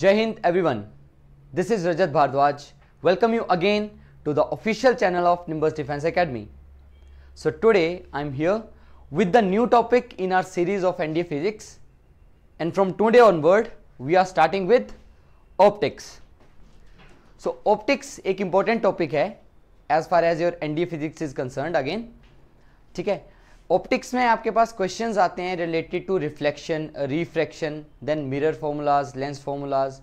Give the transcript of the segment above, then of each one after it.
जय Hind everyone this is Rajat Bhardwaj welcome you again to the official channel of Nimbers defence academy so today I am here with the new topic in our series of NDA physics and from today onward we are starting with optics so optics एक important topic है as far as your NDA physics is concern again ठीक है optics में आपके पास questions आते हैं related to reflection refraction then mirror formulas lens formulas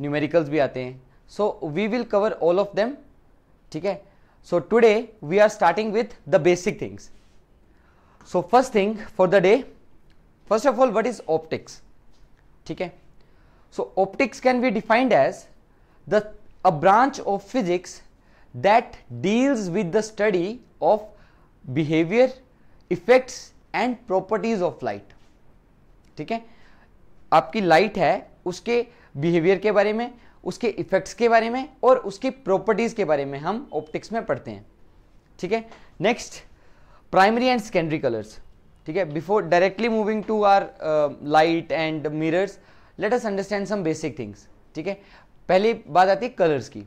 numericals भी आते हैं so we will cover all of them ठीक है so today we are starting with the basic things so first thing for the day first of all what is optics ठीक है so optics can be defined as the a branch of physics that deals with the study of behaviour effects and properties of light ठीक है आपकी light है उसके behaviour के बारे में उसके इफेक्ट्स के बारे में और उसकी प्रॉपर्टीज के बारे में हम ऑप्टिक्स में पढ़ते हैं ठीक है next primary and secondary colours ठीक है before directly moving to our light and mirrors let us understand some basic things ठीक है पहली बात आती है कलर्स की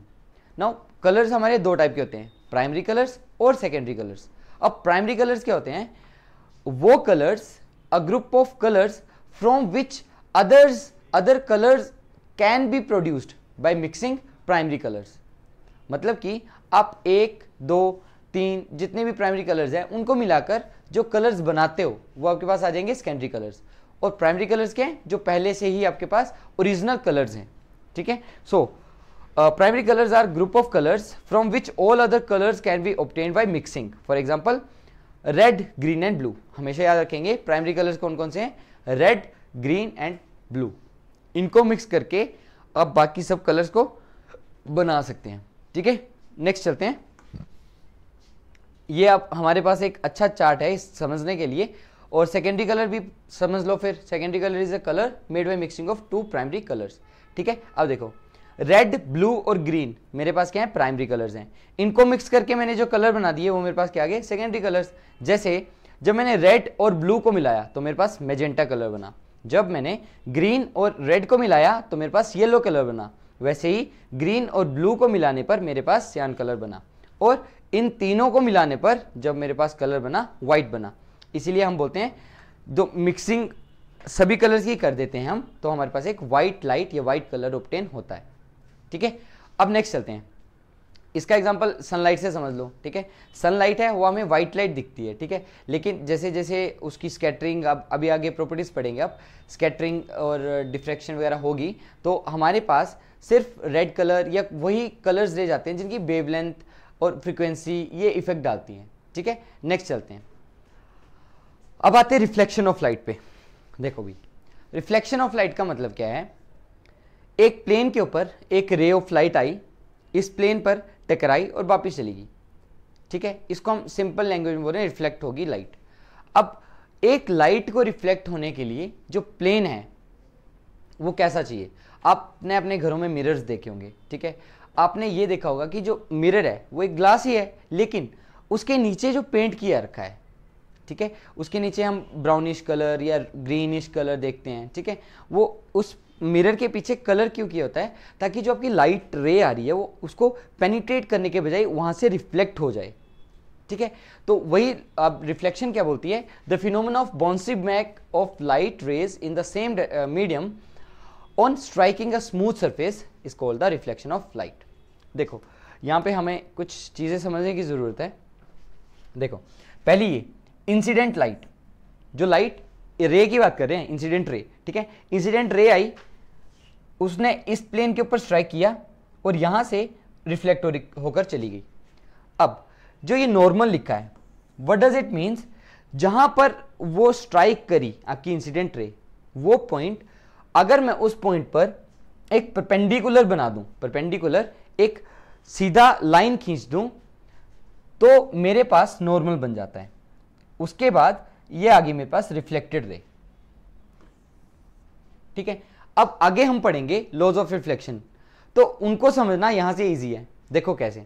नाउ कलर्स हमारे दो टाइप के होते हैं प्राइमरी कलर्स और सेकेंडरी कलर्स अब प्राइमरी कलर्स क्या होते हैं वो colours a group of colours from which others other colours can be produced by mixing primary colours मतलब कि आप एक दो तीन जितने भी प्राइमरी कलर्स हैं उनको मिलाकर जो कलर्स बनाते हो वो आपके पास आ जाएंगे सेकेंडरी कलर्स और प्राइमरी कलर्स के हैं जो पहले से ही आपके पास ओरिजिनल कलर्स हैं ठीक है so so, primary uh, primary colors are group of colors from which all other colors can be obtained by mixing. For example, red green and blue हमेशा याद रखेंगे प्राइमरी कलर्स कौन कौन से हैं रेड ग्रीन एंड ब्लू इनको mix करके आप बाकी सब कलर्स को बना सकते हैं ठीक है नेक्स्ट चलते हैं ये आप हमारे पास एक अच्छा चार्ट है इस समझने के लिए और सेकेंडरी कलर भी समझ लो फिर secondary colour is a colour made by mixing of two primary colours ठीक है अब देखो रेड ब्लू और ग्रीन मेरे पास क्या है प्राइमरी कलर्स हैं इनको मिक्स करके मैंने जो कलर बना दिए वो मेरे पास क्या आ गए सेकेंडरी कलर्स जैसे जब मैंने रेड और ब्लू को मिलाया तो मेरे पास मेजेंटा कलर बना जब मैंने ग्रीन और रेड को मिलाया तो मेरे पास येलो कलर बना वैसे ही ग्रीन और ब्लू को मिलाने पर मेरे पास सियान कलर बना और इन तीनों को मिलाने पर जब मेरे पास कलर बना वाइट बना इसीलिए हम बोलते हैं दो मिक्सिंग सभी कलर्स की कर देते हैं हम तो हमारे पास एक वाइट लाइट या वाइट कलर ऑप्टेन होता है ठीक है अब नेक्स्ट चलते हैं इसका एग्जाम्पल सनलाइट से समझ लो ठीक है सनलाइट है वो हमें व्हाइट लाइट दिखती है ठीक है लेकिन जैसे जैसे उसकी स्कैटरिंग अब अभी आगे प्रॉपर्टीज़ पढ़ेंगे आप स्कैटरिंग और डिफ्रैक्शन वगैरह होगी तो हमारे पास सिर्फ रेड कलर या वही कलर्स रह जाते हैं जिनकी वेवलेंथ और फ्रिक्वेंसी ये इफेक्ट डालती हैं ठीक है नेक्स्ट चलते हैं अब आते हैं रिफ्लेक्शन ऑफ लाइट पे देखो भाई रिफ्लेक्शन ऑफ लाइट का मतलब क्या है एक प्लेन के ऊपर एक रे ऑफ लाइट आई इस प्लेन पर टकराई और वापस चली गई ठीक है इसको हम सिंपल लैंग्वेज में बोल रहे हैं रिफ्लेक्ट होगी लाइट अब एक लाइट को रिफ्लेक्ट होने के लिए जो प्लेन है वो कैसा चाहिए आपने अपने घरों में मिरर्स देखे होंगे ठीक है आपने ये देखा होगा कि जो मिरर है वो एक ग्लास ही है लेकिन उसके नीचे जो पेंट किया रखा है ठीक है उसके नीचे हम ब्राउनिश कलर या ग्रीनिश कलर देखते हैं ठीक है वो उस मिरर के पीछे कलर क्यों किया होता है ताकि जो आपकी लाइट रे आ रही है वो उसको पेनिट्रेट करने के बजाय वहाँ से रिफ्लेक्ट हो जाए ठीक है तो वही अब रिफ्लेक्शन क्या बोलती है the phenomenon of bouncing back of light rays in the same medium on striking a smooth surface is called the reflection of light देखो यहाँ पे हमें कुछ चीज़ें समझने की ज़रूरत है देखो पहली ये इंसिडेंट लाइट जो लाइट रे की बात कर रहे हैं इंसिडेंट रे ठीक है इंसिडेंट रे आई उसने इस प्लेन के ऊपर स्ट्राइक किया और यहां से रिफ्लेक्ट होकर चली गई अब जो ये नॉर्मल लिखा है वट डज इट मीन्स जहां पर वो स्ट्राइक करी आपकी इंसिडेंट रे वो पॉइंट अगर मैं उस पॉइंट पर एक परपेंडिकुलर बना दूं परपेंडिकुलर एक सीधा लाइन खींच दूं तो मेरे पास नॉर्मल बन जाता है उसके बाद ये आ गई मेरे पास रिफ्लेक्टेड रे ठीक है अब आगे हम पढ़ेंगे लॉज ऑफ रिफ्लेक्शन तो उनको समझना यहां से इजी है देखो कैसे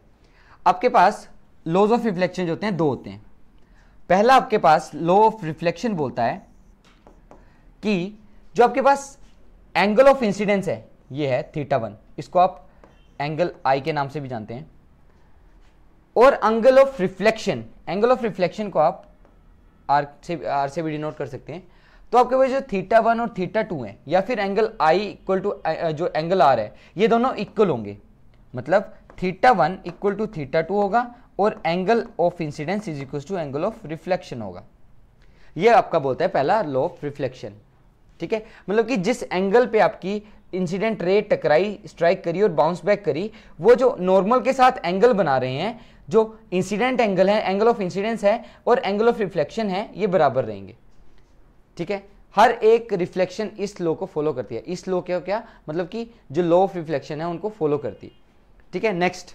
आपके पास लॉज ऑफ रिफ्लेक्शन जो होते हैं दो होते हैं पहला आपके पास लॉ ऑफ रिफ्लेक्शन बोलता है कि जो आपके पास एंगल ऑफ इंसिडेंस है ये है थीटा वन इसको आप एंगल आई के नाम से भी जानते हैं और angle of reflection angle of reflection को आप आर से आर से भी डिनोट कर सकते हैं तो आपके पास जो थीटा वन और थीटा टू है या फिर एंगल आई इक्वल टू जो एंगल आर है ये दोनों इक्वल होंगे मतलब theta one equal to theta two होगा और angle of incidence is equal to angle of reflection होगा ये आपका बोलता है पहला लॉ ऑफ रिफ्लेक्शन ठीक है मतलब कि जिस एंगल पे आपकी इंसिडेंट रे टकराई स्ट्राइक करी और बाउंस बैक करी वो जो नॉर्मल के साथ एंगल बना रहे हैं जो इंसिडेंट एंगल है एंगल ऑफ इंसिडेंस है और एंगल ऑफ रिफ्लेक्शन है ये बराबर रहेंगे ठीक है हर एक रिफ्लेक्शन इस लो को फॉलो करती है इस लो क्या क्या मतलब कि जो लॉ ऑफ रिफ्लेक्शन है उनको फॉलो करती है ठीक है नेक्स्ट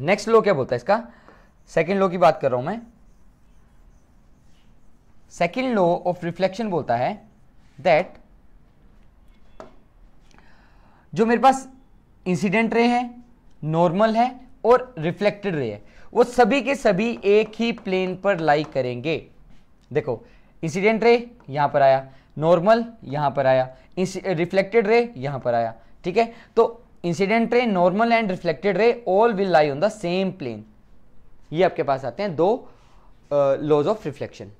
नेक्स्ट लो क्या बोलता है इसका सेकेंड लो की बात कर रहा हूं मैं सेकेंड लो ऑफ रिफ्लेक्शन बोलता है दैट जो मेरे पास इंसिडेंट रे है नॉर्मल है और रिफ्लेक्टेड रे है वो सभी के सभी एक ही प्लेन पर लाई करेंगे देखो इंसिडेंट रे यहां पर आया नॉर्मल यहां पर आया रिफ्लेक्टेड रे यहां पर आया ठीक है तो incident ray normal and reflected ray all will lie on the same plane ये आपके पास आते हैं दो लॉज ऑफ रिफ्लेक्शन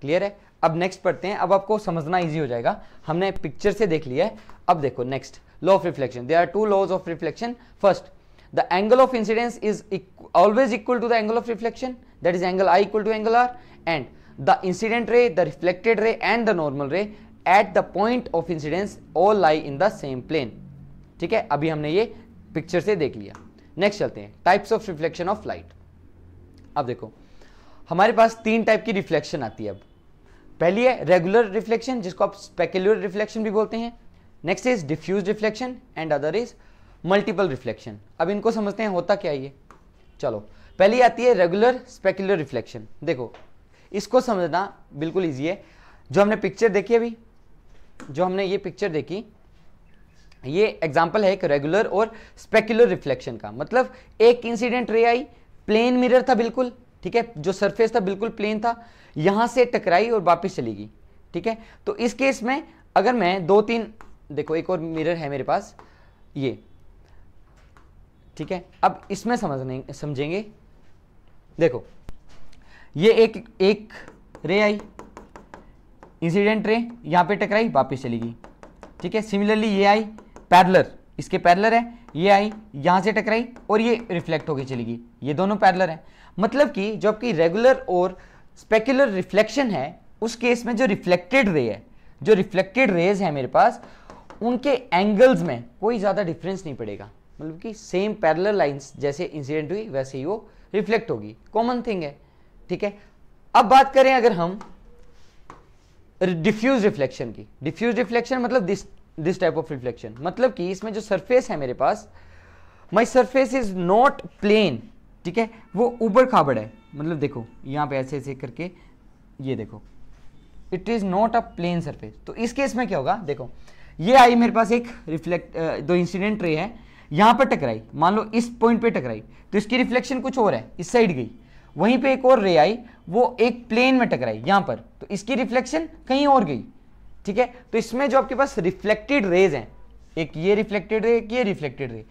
क्लियर है अब नेक्स्ट पढ़ते हैं अब आपको समझना इजी हो जाएगा हमने पिक्चर से देख लिया है अब देखो next law of reflection they are two laws of reflection first the angle of incidence is equ always equal to the angle of reflection that is angle i equal to angle r and the incident ray the reflected ray and the normal ray at the point of incidence all lie in the same plane ठीक है अभी हमने ये picture से देख लिया next चलते हैं types of reflection of light अब देखो हमारे पास तीन टाइप की रिफ्लेक्शन आती है अब पहली है रेगुलर रिफ्लेक्शन जिसको आप स्पेकुलर रिफ्लेक्शन भी बोलते हैं next is diffuse reflection and other is multiple reflection अब इनको समझते हैं होता क्या ये चलो पहली आती है रेगुलर स्पेक्युलर रिफ्लेक्शन देखो इसको समझना बिल्कुल ईजी है जो हमने पिक्चर देखी अभी जो हमने ये पिक्चर देखी ये एग्जाम्पल है एक रेगुलर और स्पेक्युलर रिफ्लेक्शन का मतलब एक इंसिडेंट रे आई प्लेन मिरर था बिल्कुल ठीक है जो सरफेस था बिल्कुल प्लेन था यहां से टकराई और वापस चली गई ठीक है तो इस केस में अगर मैं दो तीन देखो एक और मिरर है मेरे पास ये ठीक है अब इसमें समझने समझेंगे देखो ये एक एक रे आई इंसिडेंट रे यहां पे टकराई वापस चली गई ठीक है सिमिलरली ये आई पैरलर इसके पैरलर है ये आई यहां से टकराई और ये रिफ्लेक्ट होकर चली गई ये दोनों पैरलर है मतलब कि जो आपकी रेगुलर और स्पेकुलर रिफ्लेक्शन है उस केस में जो रिफ्लेक्टेड रे है जो रिफ्लेक्टेड रेज है मेरे पास उनके एंगल्स में कोई ज़्यादा डिफरेंस नहीं पड़ेगा मतलब कि सेम पैरल लाइन्स जैसे इंसिडेंट हुई वैसे ही वो रिफ्लेक्ट होगी कॉमन थिंग है ठीक है अब बात करें अगर हम डिफ्यूज रिफ्लेक्शन की डिफ्यूज रिफ्लेक्शन मतलब this this type of reflection मतलब कि इसमें जो सरफेस है मेरे पास my surface is not plane ठीक है वो ऊबर खाबड़ है मतलब देखो यहाँ पे ऐसे ऐसे करके ये देखो it is not a plane surface तो इस केस में क्या होगा देखो ये आई मेरे पास एक रिफ्लेक्ट दो इंसिडेंट रे है यहाँ पर टकराई मान लो इस पॉइंट पे टकराई तो इसकी रिफ्लेक्शन कुछ और है इस साइड गई वहीं पे एक और रे आई वो एक प्लेन में टकराई यहाँ पर तो इसकी रिफ्लेक्शन कहीं और गई ठीक है तो इसमें जो आपके पास रिफ्लेक्टेड रेज हैं एक ये रिफ्लेक्टेड रे एक ये रिफ्लेक्टेड रे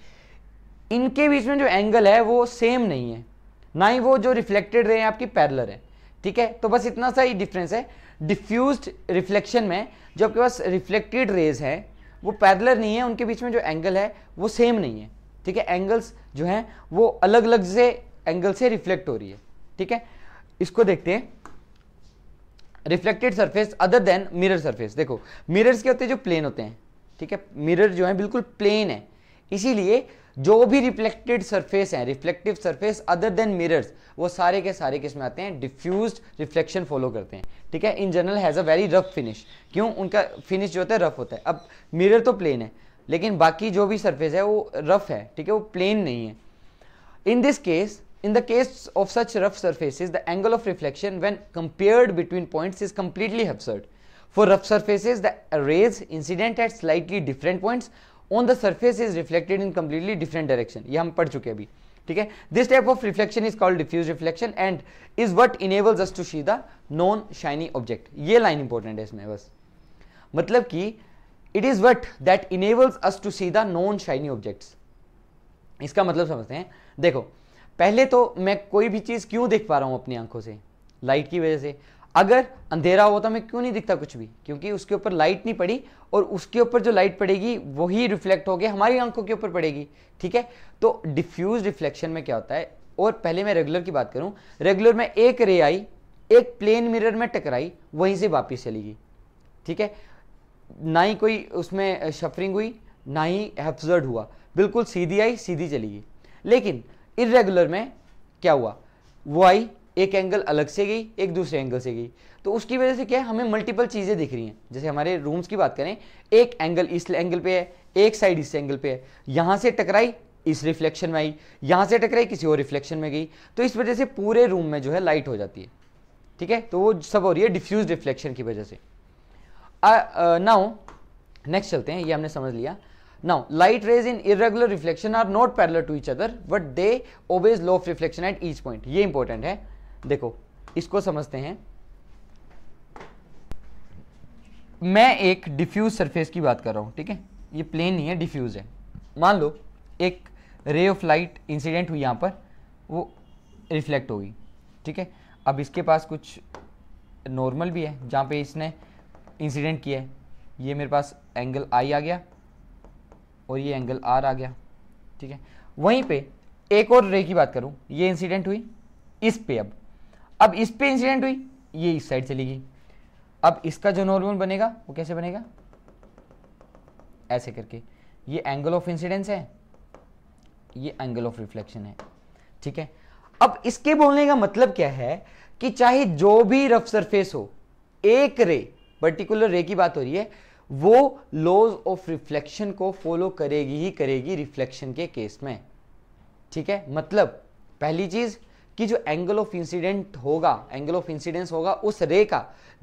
इनके बीच में जो एंगल है वो सेम नहीं है ना ही वो जो रिफ्लेक्टेड रे हैं आपकी पैरलर है ठीक है तो बस इतना सा ही डिफरेंस है डिफ्यूज रिफ्लेक्शन में जो आपके पास रिफ्लेक्टेड रेज है वो पैरलर नहीं है उनके बीच में जो एंगल है वो सेम नहीं है ठीक है एंगल्स जो हैं वो अलग अलग से एंगल से रिफ्लेक्ट हो रही है ठीक है इसको देखते हैं reflected surface other than mirror surface देखो मिरर्स क्या होते हैं जो प्लेन होते हैं ठीक है मिरर जो है बिल्कुल प्लेन है इसीलिए जो भी रिफ्लेक्टेड सरफेस है reflective surface other than mirrors वो सारे के सारे किसमें आते हैं डिफ्यूज रिफ्लेक्शन फॉलो करते हैं ठीक है in general has a very rough finish क्यों उनका फिनिश जो होता है रफ होता है अब मिरर तो प्लेन है लेकिन बाकी जो भी सरफेस है वो रफ है ठीक है वो प्लेन नहीं है in this case in the case of such rough surface the angle of reflection when compared between point is completely haphazard for rough surfaces the rays incident at slightly different point on the surface is reflected in completely different direction ये हम पढ़ चुके अभी ठीक है this type of reflection is called diffuse reflection and is what enable just to see the non shiny object ये line important है इसमें बस मतलब कि it is what that enables us to see the non shiny objects इसका मतलब समझते हैं देखो पहले तो मैं कोई भी चीज़ क्यों देख पा रहा हूं अपनी आंखों से लाइट की वजह से अगर अंधेरा हो तो हमें क्यों नहीं दिखता कुछ भी क्योंकि उसके ऊपर लाइट नहीं पड़ी और उसके ऊपर जो लाइट पड़ेगी वही रिफ्लेक्ट होकर हमारी आंखों के ऊपर पड़ेगी ठीक है तो डिफ्यूज रिफ्लेक्शन में क्या होता है और पहले मैं रेगुलर की बात करूं रेगुलर में एक रे आई एक प्लेन मिरर में टकराई वहीं से वापस चली गई ठीक है ना ही कोई उसमें शफरिंग हुई ना ही हेफ्जर्ड हुआ बिल्कुल सीधी आई सीधी चली गई लेकिन इरेगुलर में क्या हुआ वो आई एक एंगल अलग से गई एक दूसरे एंगल से गई तो उसकी वजह से क्या है हमें मल्टीपल चीज़ें दिख रही हैं जैसे हमारे रूम्स की बात करें एक एंगल इस एंगल पे है एक साइड इस एंगल पे है यहाँ से टकराई इस रिफ्लेक्शन में आई यहाँ से टकराई किसी और रिफ्लेक्शन में गई तो इस वजह से पूरे रूम में जो है लाइट हो जाती है ठीक है तो वो सब हो रही है डिफ्यूज रिफ्लेक्शन की वजह से नाउ नेक्स्ट चलते हैं ये हमने समझ लिया now light rays in irregular reflection are not parallel to each other but they always law reflection at each point ये इंपॉर्टेंट है देखो इसको समझते हैं मैं एक डिफ्यूज सरफेस की बात कर रहा हूं ठीक है ये प्लेन नहीं है डिफ्यूज है मान लो एक रे ऑफ लाइट इंसिडेंट हुई यहां पर वो रिफ्लेक्ट होगी ठीक है अब इसके पास कुछ नॉर्मल भी है जहां पे इसने इंसिडेंट किया है ये मेरे पास एंगल आई आ गया और ये एंगल आर आ गया ठीक है वहीं पे एक और रे की बात करूं ये इंसिडेंट हुई इस पे अब अब इस पे इंसिडेंट हुई ये इस साइड चली गई अब इसका जो नॉर्मल बनेगा वो कैसे बनेगा ऐसे करके ये एंगल ऑफ इंसिडेंस है ये एंगल ऑफ रिफ्लेक्शन है ठीक है अब इसके बोलने का मतलब क्या है कि चाहे जो भी रफ सरफेस हो एक रे पर्टिकुलर रे की बात हो रही है वो लॉज ऑफ रिफ्लेक्शन को फॉलो करेगी ही करेगी रिफ्लेक्शन के केस में ठीक है मतलब पहली चीज़ कि जो एंगल ऑफ इंसिडेंट होगा एंगल ऑफ इंसिडेंस होगा उस रे का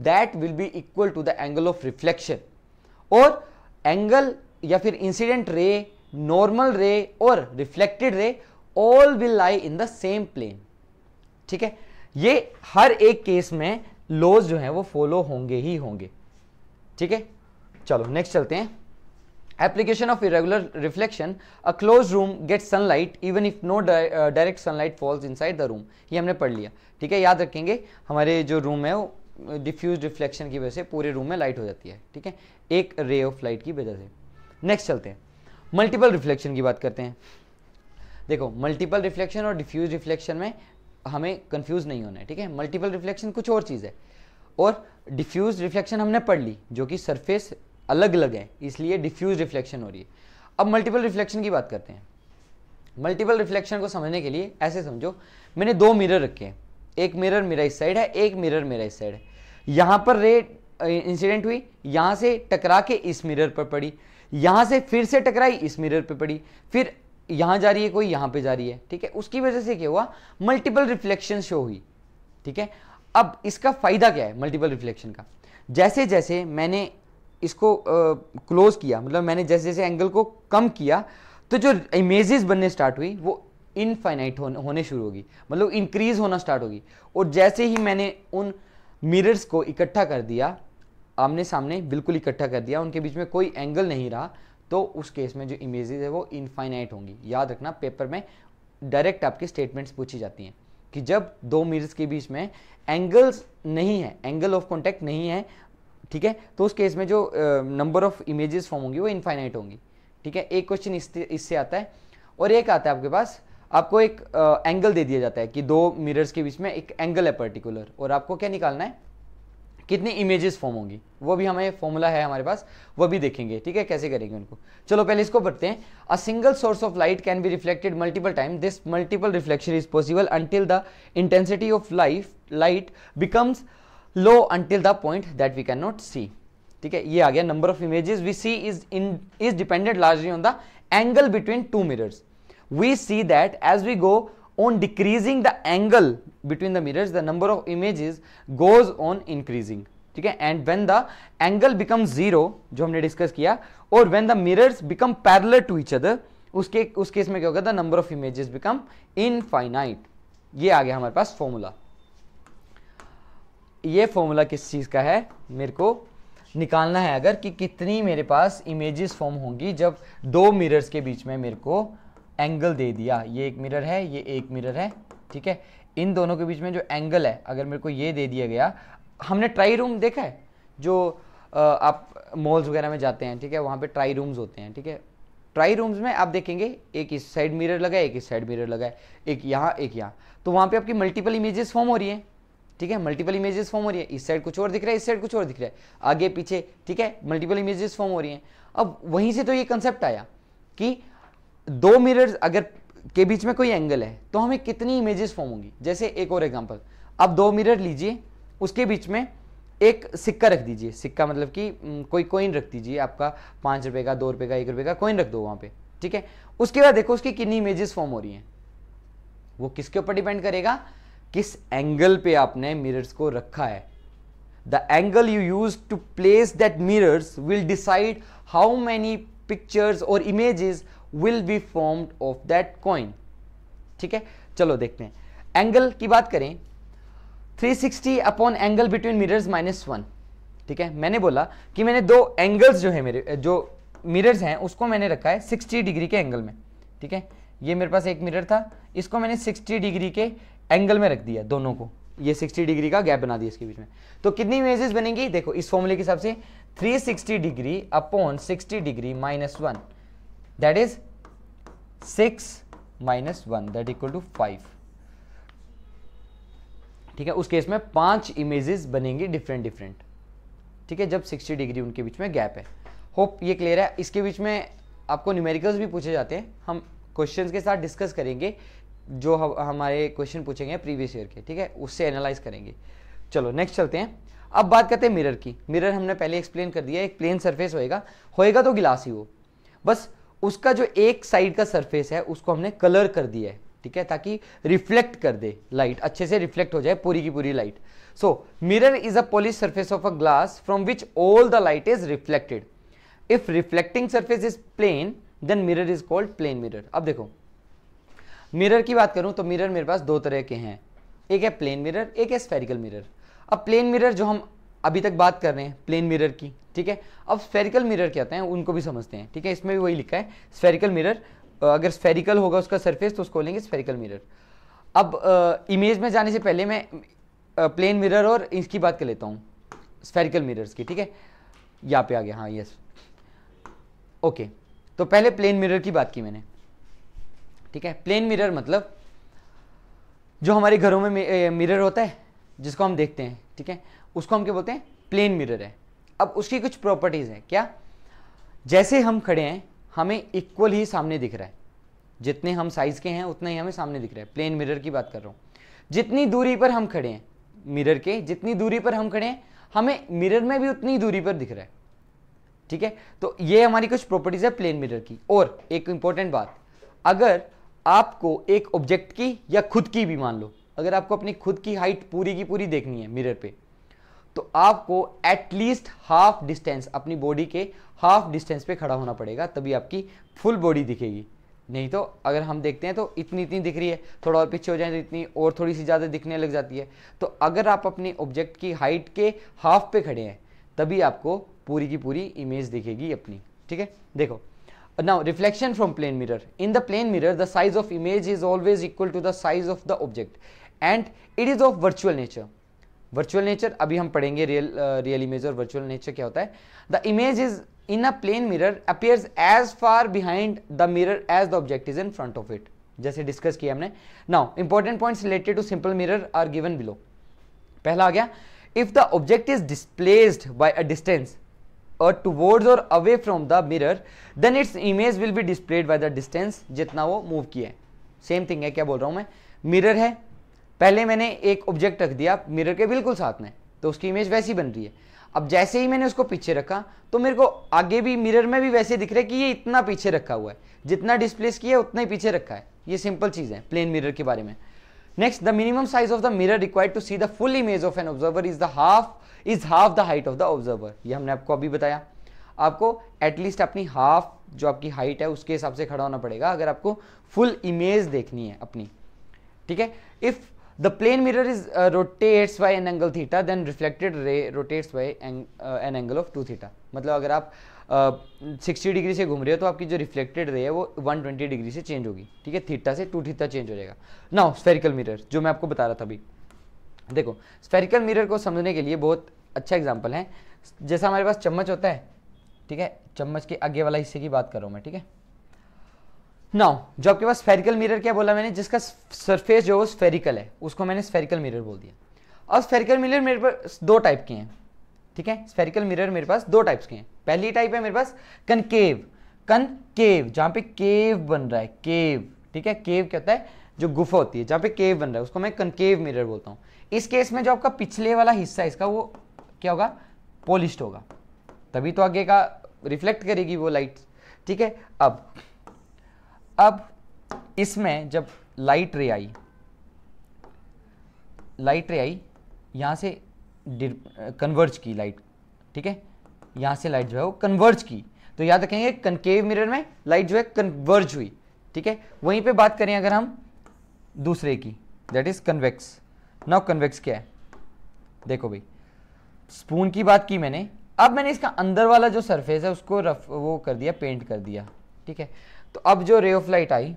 that will be equal to the angle of reflection और एंगल या फिर इंसिडेंट रे नॉर्मल रे और reflected ray all will lie in the same plane ठीक है ये हर एक केस में लॉज जो है वो फॉलो होंगे ही होंगे ठीक है चलो नेक्स्ट चलते हैं Application of irregular reflection, a closed room gets sunlight even if no direct sunlight uh, direct sunlight falls inside the room. ये हमने पढ़ लिया ठीक है याद रखेंगे हमारे जो रूम है वो डिफ्यूज uh, रिफ्लेक्शन की वजह से पूरे रूम में लाइट हो जाती है ठीक है एक रे ऑफ लाइट की वजह से नेक्स्ट चलते हैं मल्टीपल रिफ्लेक्शन की बात करते हैं देखो मल्टीपल रिफ्लेक्शन और डिफ्यूज रिफ्लेक्शन में हमें कंफ्यूज नहीं होना है ठीक है मल्टीपल रिफ्लेक्शन कुछ और चीज़ है और डिफ्यूज रिफ्लेक्शन हमने पढ़ ली जो कि सरफेस अलग अलग हैं इसलिए डिफ्यूज रिफ्लेक्शन हो रही है अब मल्टीपल रिफ्लेक्शन की बात करते हैं मल्टीपल रिफ्लेक्शन को समझने के लिए ऐसे समझो मैंने दो मिरर रखे हैं एक मिरर मेरा इस साइड है एक मिरर मेरा इस साइड है यहाँ पर रे इंसिडेंट हुई यहाँ से टकरा के इस मिरर पर पड़ी यहाँ से फिर से टकराई इस मिरर पर पड़ी फिर यहाँ जा रही है कोई यहाँ पे जा रही है ठीक है उसकी वजह से क्या हुआ मल्टीपल रिफ्लेक्शन शो हुई ठीक है अब इसका फायदा क्या है मल्टीपल रिफ्लेक्शन का जैसे जैसे मैंने इसको क्लोज किया मतलब मैंने जैसे जैसे एंगल को कम किया तो जो इमेजेस बनने स्टार्ट हुई वो इनफाइनाइट होने, होने शुरू होगी मतलब इंक्रीज होना स्टार्ट होगी और जैसे ही मैंने उन मिरर्स को इकट्ठा कर दिया आमने सामने बिल्कुल इकट्ठा कर दिया उनके बीच में कोई एंगल नहीं रहा तो उस केस में जो इमेजेस है वो इनफाइनाइट होंगी याद रखना पेपर में डायरेक्ट आपकी स्टेटमेंट्स पूछी जाती हैं कि जब दो मिरर्स के बीच में एंगल्स नहीं है एंगल ऑफ कॉन्टैक्ट नहीं है ठीक है तो उस केस में जो नंबर ऑफ इमेजेस फॉर्म होंगी वो इनफाइनाइट होंगी ठीक है एक क्वेश्चन इससे इस आता है और एक आता है आपके पास आपको एक आ, एंगल दे दिया जाता है कि दो मिरर्स के बीच में एक एंगल है पर्टिकुलर और आपको क्या निकालना है कितनी इमेजेस फॉर्म होंगी वो भी हमें फॉर्मूला है हमारे पास वो भी देखेंगे ठीक है कैसे करेंगे उनको चलो पहले इसको पढ़ते हैं a single source of light can be reflected multiple time this multiple reflection is possible until the intensity of life light becomes low until the point that we can not see ठीक है ये आ गया number of images we see is in is dependent largely on the angle between two mirrors we see that as we go on decreasing the angle between the mirrors the number of images goes on increasing ठीक है and when the angle become zero जो हमने discuss किया और when the mirrors become parallel to each other उसके उस case में क्या होगा the number of images become infinite ये आ गया हमारे पास फॉर्मूला ये फॉर्मूला किस चीज़ का है मेरे को निकालना है अगर कि कितनी मेरे पास इमेजेस फॉर्म होंगी जब दो मिरर्स के बीच में मेरे को एंगल दे दिया ये एक मिरर है ये एक मिरर है ठीक है इन दोनों के बीच में जो एंगल है अगर मेरे को ये दे दिया गया हमने ट्राई रूम देखा है जो आप मॉल्स वगैरह में जाते हैं ठीक है वहाँ पे ट्राई रूम्स होते हैं ठीक है ट्राई रूम्स में आप देखेंगे एक इस साइड मिरर लगा है एक इस साइड मिरर लगा है एक यहाँ एक यहाँ तो वहाँ पे आपकी मल्टीपल इमेजेस फॉर्म हो रही है ठीक है मल्टीपल इमेजेस फॉर्म हो रही है इस साइड कुछ और दिख रहा है इस साइड कुछ और दिख रहा है आगे पीछे ठीक है मल्टीपल इमेजेस फॉर्म हो रही हैं अब वहीं से तो ये कंसेप्ट आया कि दो मिरर्स अगर के बीच में कोई एंगल है तो हमें कितनी इमेजेस फॉर्म होंगी जैसे एक और एग्जाम्पल अब दो मिरर लीजिए उसके बीच में एक सिक्का रख दीजिए सिक्का मतलब कि कोई कोइन रख दीजिए आपका पाँच रुपये का दो रुपये का एक रुपये का कोइन रख दो वहाँ पे ठीक है उसके बाद देखो उसकी कितनी इमेजेस फॉर्म हो रही हैं वो किसके ऊपर डिपेंड करेगा किस एंगल पे आपने मिरर्स को रखा है the angle you use to place that mirrors will decide how many pictures और images will be formed of that coin ठीक है चलो देखते हैं एंगल की बात करें 360 upon angle between mirrors minus one ठीक है मैंने बोला कि मैंने दो एंगल्स जो है मेरे जो मिरर्स हैं उसको मैंने रखा है 60 डिग्री के एंगल में ठीक है ये मेरे पास एक मिरर था इसको मैंने 60 डिग्री के एंगल में रख दिया दोनों को ये 60 डिग्री का गैप बना दिया इसके बीच में तो कितनी इमेजेस बनेंगी देखो इस फॉर्मूले के हिसाब से 360 degree upon 60 degree minus one that is six minus one that equal to five ठीक है उस केस में पांच इमेजेस बनेंगी डिफरेंट डिफरेंट ठीक है जब 60 डिग्री उनके बीच में गैप है होप ये क्लियर है इसके बीच में आपको न्यूमेरिकल्स भी पूछे जाते हैं हम क्वेश्चंस के साथ डिस्कस करेंगे जो हमारे क्वेश्चन पूछेंगे प्रीवियस ईयर के ठीक है उससे एनालाइज करेंगे चलो नेक्स्ट चलते हैं अब बात करते हैं मिरर की मिरर हमने पहले एक्सप्लेन कर दिया एक प्लेन सरफेस होएगा होएगा तो गिलास ही हो बस उसका जो एक साइड का सरफेस है उसको हमने कलर कर दिया है ठीक है ताकि रिफ्लेक्ट कर दे लाइट अच्छे से रिफ्लेक्ट हो जाए पूरी की पूरी light so mirror is a polish surface of a glass from which all the light is reflected if reflecting surface is plane then mirror is called plane mirror अब देखो मिरर की बात करूँ तो मिरर मेरे पास दो तरह के हैं एक है प्लेन मिरर एक है स्फेरिकल मिरर अब प्लेन मिरर जो हम अभी तक बात कर रहे हैं प्लेन मिरर की ठीक है अब स्फेरिकल मिरर क्या हैं उनको भी समझते हैं ठीक है इसमें भी वही लिखा है स्फेरिकल मिरर अगर स्फेरिकल होगा उसका सरफेस तो उसको लेंगे स्फेरिकल मिरर अब इमेज में जाने से पहले मैं प्लेन मिरर और इसकी बात कर लेता हूँ स्फेरिकल मिरर्स की ठीक है यहाँ पे आ गया हाँ यस ओके तो पहले प्लेन मिरर की बात की मैंने ठीक है प्लेन मिरर मतलब जो हमारे घरों में मिरर होता है जिसको हम देखते हैं ठीक है उसको हम क्या बोलते हैं प्लेन मिरर है अब उसकी कुछ प्रॉपर्टीज़ हैं क्या जैसे हम खड़े हैं हमें इक्वल ही सामने दिख रहा है जितने हम साइज़ के हैं उतना ही हमें सामने दिख रहा है प्लेन मिरर की बात कर रहा हूँ जितनी दूरी पर हम खड़े हैं मिरर के जितनी दूरी पर हम खड़े हैं हमें मिरर में भी उतनी दूरी पर दिख रहा है ठीक है तो ये हमारी कुछ प्रॉपर्टीज़ है प्लेन मिरर की और एक इम्पॉर्टेंट बात अगर आपको एक ऑब्जेक्ट की या खुद की भी मान लो अगर आपको अपनी खुद की हाइट पूरी की पूरी देखनी है मिरर पे तो आपको एटलीस्ट हाफ डिस्टेंस अपनी बॉडी के हाफ डिस्टेंस पे खड़ा होना पड़ेगा तभी आपकी फुल बॉडी दिखेगी नहीं तो अगर हम देखते हैं तो इतनी इतनी दिख रही है थोड़ा और पीछे हो जाए तो इतनी और थोड़ी सी ज़्यादा दिखने लग जाती है तो अगर आप अपने ऑब्जेक्ट की हाइट के हाफ पे खड़े हैं तभी आपको पूरी की पूरी इमेज दिखेगी अपनी ठीक है देखो now reflection from plane mirror in the plane mirror the size of image is always equal to the size of the object and it is of virtual nature virtual nature अभी हम पढ़ेंगे real uh, real image और virtual nature क्या होता है the image is in a plane mirror appears as far behind the mirror as the object is in front of it जैसे discuss किया हमने now important points related to simple mirror are given below पहला आ गया if the object is displaced by a distance or towards or away from the mirror then its image will be displayed by the जितना वो किया है same thing है क्या बोल रहा हूँ मैं मिरर है पहले मैंने एक ऑब्जेक्ट रख दिया मिरर के बिल्कुल साथ में तो उसकी इमेज वैसी बन रही है अब जैसे ही मैंने उसको पीछे रखा तो मेरे को आगे भी मिरर में भी वैसे दिख रहा है कि ये इतना पीछे रखा हुआ है जितना डिस्प्लेस किया है उतना ही पीछे रखा है ये सिंपल चीज़ है प्लेन मिरर के बारे में next the minimum size of the mirror required to see the full image of an observer is the half is half the height of the observer ये हमने आपको अभी बताया आपको एटलीस्ट अपनी हाफ जो आपकी हाइट है उसके हिसाब से खड़ा होना पड़ेगा अगर आपको फुल इमेज देखनी है अपनी ठीक है if the plane mirror is rotates by an angle theta then reflected ray rotates by an angle of two theta मतलब अगर आप सिक्सटी डिग्री से घूम रहे हो तो आपकी जो रिफ्लेक्टेड रे है वो वन ट्वेंटी डिग्री से चेंज होगी ठीक है थीटा से टू थीटा चेंज हो जाएगा नाउ स्फेरिकल मिरर जो मैं आपको बता रहा था अभी देखो स्फेरिकल मिरर को समझने के लिए बहुत अच्छा एग्जाम्पल है जैसा हमारे पास चम्मच होता है ठीक है चम्मच के आगे वाला हिस्से की बात कर रहा हूँ मैं ठीक है नाउ जो आपके पास स्फेरिकल मिरर क्या बोला मैंने जिसका सरफेस जो है वो स्फेरिकल है उसको मैंने स्फेरिकल मिरर बोल दिया और स्फेरिकल मिरर मेरे पास दो टाइप के हैं ठीक है स्फेरिकल मिरर मेरे पास दो टाइप्स के हैं पहली टाइप है मेरे पास कनकेव कनकेव जहां पे केव बन रहा है केव ठीक है केव क्या होता है जो गुफा होती है जहां पे केव बन रहा है उसको मैं कनकेव मिरर बोलता हूं इस केस में जो आपका पिछले वाला हिस्सा है इसका वो क्या होगा पॉलिश्ड होगा तभी तो आगे का रिफ्लेक्ट करेगी वो लाइट ठीक है अब अब इसमें जब लाइट रे आई लाइट रे आई यहां से कन्वर्ज की लाइट ठीक है यहां से लाइट जो है वो कन्वर्ज की तो याद रखेंगे कनकेव मिरर में लाइट जो है कन्वर्ज हुई ठीक है वहीं पे बात करें अगर हम दूसरे की that is convex now convex क्या है देखो भाई स्पून की बात की मैंने अब मैंने इसका अंदर वाला जो सरफेस है उसको रफ वो कर दिया पेंट कर दिया ठीक है तो अब जो रे ऑफ लाइट आई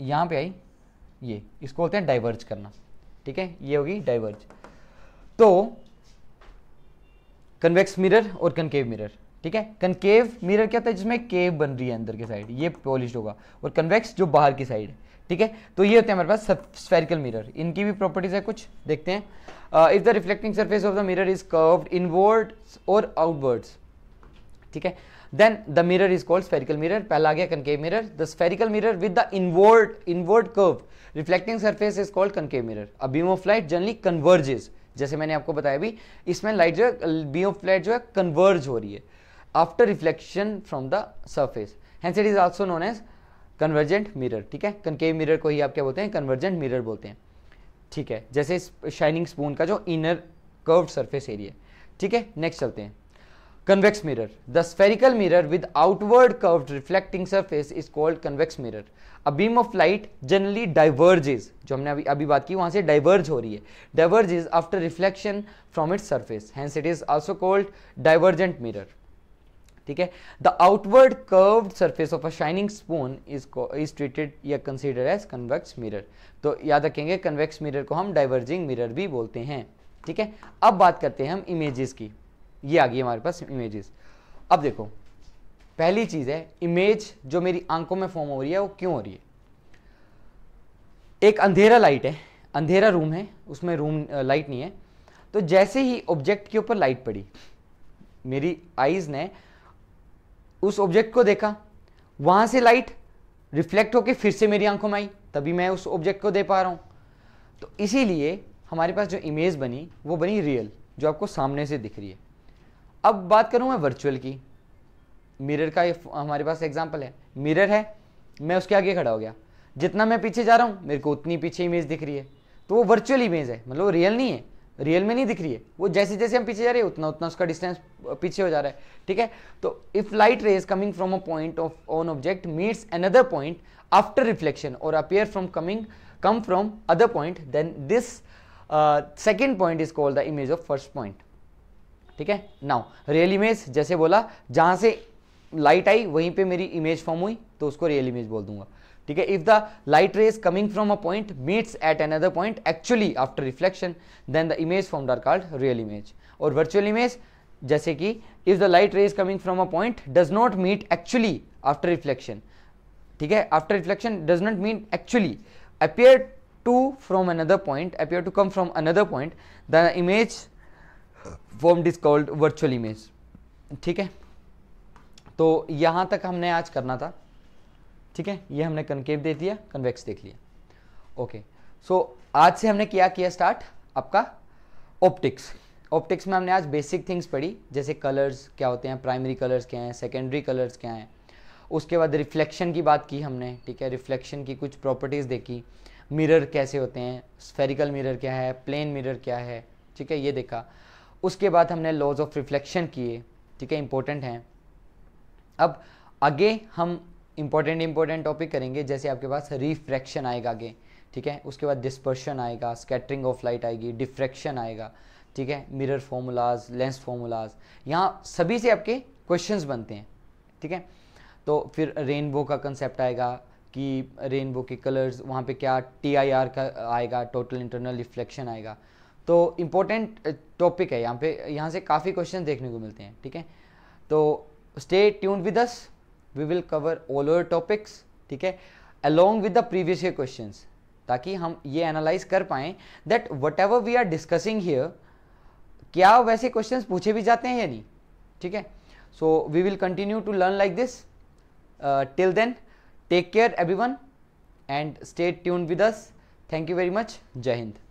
यहां पे आई ये इसको बोलते हैं डाइवर्ज करना ठीक है ये होगी डाइवर्ज तो कन्वेक्स मिरर और कनकेव मिरर ठीक है कनकेव मिरर क्या होता है जिसमें केव बन रही है अंदर की साइड ये पॉलिश होगा और कन्वेक्स जो बाहर की साइड ठीक है तो ये होते हैं हमारे पास स्फेरिकल मिरर इनकी भी प्रॉपर्टीज है कुछ देखते हैं if the reflecting surface of the mirror is curved inwards or outwards ठीक है then the mirror is called spherical mirror पहला आ गया concave mirror the spherical mirror with the inward inward curve reflecting surface is called concave mirror a beam of light generally converges जैसे मैंने आपको बताया भी इसमें लाइट जो है बी ऑफ लाइट जो है कन्वर्ज हो रही है after reflection from the surface hence it is also known as convergent mirror ठीक है कनकेव मिरर को ही आप क्या बोलते हैं कन्वर्जेंट मिरर बोलते हैं ठीक है जैसे शाइनिंग स्पून का जो इनर कर्व सर्फेस एरिया ठीक है नेक्स्ट चलते हैं convex mirror the spherical mirror with outward curve reflecting surface is called convex mirror a beam of light generally diverges जो हमने अभी अभी बात की वहां से डाइवर्ज हो रही है diverges after reflection from its surface hence it is also called divergent mirror ठीक है the outward curve surface of a shining spoon is is treated या कंसिडर एज कन्वेक्स मिरर तो याद रखेंगे कन्वेक्स मिरर को हम डाइवर्जिंग मिरर भी बोलते हैं ठीक है अब बात करते हैं हम इमेजेस की ये आ गई हमारे पास इमेजेस अब देखो पहली चीज़ है इमेज जो मेरी आंखों में फॉर्म हो रही है वो क्यों हो रही है एक अंधेरा लाइट है अंधेरा रूम है उसमें रूम लाइट नहीं है तो जैसे ही ऑब्जेक्ट के ऊपर लाइट पड़ी मेरी आईज ने उस ऑब्जेक्ट को देखा वहां से लाइट रिफ्लेक्ट होकर फिर से मेरी आंखों में आई तभी मैं उस ऑब्जेक्ट को दे पा रहा हूं तो इसीलिए हमारे पास जो इमेज बनी वो बनी रियल जो आपको सामने से दिख रही है अब बात करूँ मैं वर्चुअल की मिरर का हमारे पास एग्जाम्पल है मिरर है मैं उसके आगे खड़ा हो गया जितना मैं पीछे जा रहा हूँ मेरे को उतनी पीछे इमेज दिख रही है तो वो वर्चुअल इमेज है मतलब रियल नहीं है रियल में नहीं दिख रही है वो जैसे जैसे हम पीछे जा रहे हैं उतना उतना उसका डिस्टेंस पीछे हो जा रहा है ठीक है तो if light rays coming from a point of on object meets another point after reflection or appear from coming come from other point then this second point is called the image of first point ठीक है now real image जैसे बोला जहां से light आई वहीं पे मेरी image form हुई तो उसको रियल इमेज बोल दूंगा ठीक है if the light rays coming from a point meets at another point actually after reflection then the image form are called real image or virtual image जैसे कि if the light rays coming from a point does not meet actually after reflection ठीक है after reflection does not meet actually appear to from another point appear to come from another point the image formed is called virtual image ठीक है तो यहां तक हमने आज करना था ठीक है ये हमने कनकेव दे दिया कन्वेक्स देख लिया ओके सो so, आज से हमने क्या किया स्टार्ट आपका ऑप्टिक्स ऑप्टिक्स में हमने आज बेसिक थिंग्स पढ़ी जैसे कलर्स क्या होते हैं प्राइमरी कलर्स क्या हैं सेकेंडरी कलर्स क्या हैं उसके बाद रिफ्लेक्शन की बात की हमने ठीक है रिफ्लेक्शन की कुछ प्रॉपर्टीज़ देखी मिरर कैसे होते हैं स्फेरिकल मिरर क्या है प्लेन मिरर क्या है ठीक है ये देखा उसके बाद हमने लॉज ऑफ रिफ्लेक्शन किए ठीक है इंपॉर्टेंट हैं अब आगे हम इंपॉर्टेंट इंपॉर्टेंट टॉपिक करेंगे जैसे आपके पास रिफ्रैक्शन आएगा आगे ठीक है उसके बाद डिस्पर्शन आएगा स्कैटरिंग ऑफ लाइट आएगी डिफ्रैक्शन आएगा ठीक है मिरर फॉर्मूलाज लेंस फॉर्मूलाज यहाँ सभी से आपके क्वेश्चंस बनते हैं ठीक है तो फिर रेनबो का कंसेप्ट आएगा कि रेनबो के कलर्स वहाँ पे क्या टी आई आर का आएगा टोटल इंटरनल रिफ्लेक्शन आएगा तो इम्पोर्टेंट टॉपिक है यहाँ पे यहाँ से काफ़ी क्वेश्चन देखने को मिलते हैं ठीक है तो stay tuned with us we will cover all over topics ठीक है along with the previous year question ताकि हम ये एनालाइज कर पाएँ that whatever we are discussing here क्या वैसे क्वेश्चन पूछे भी जाते हैं या नहीं ठीक है so we will continue to learn like this till then take care everyone and stay tune with us thank you very much जय हिंद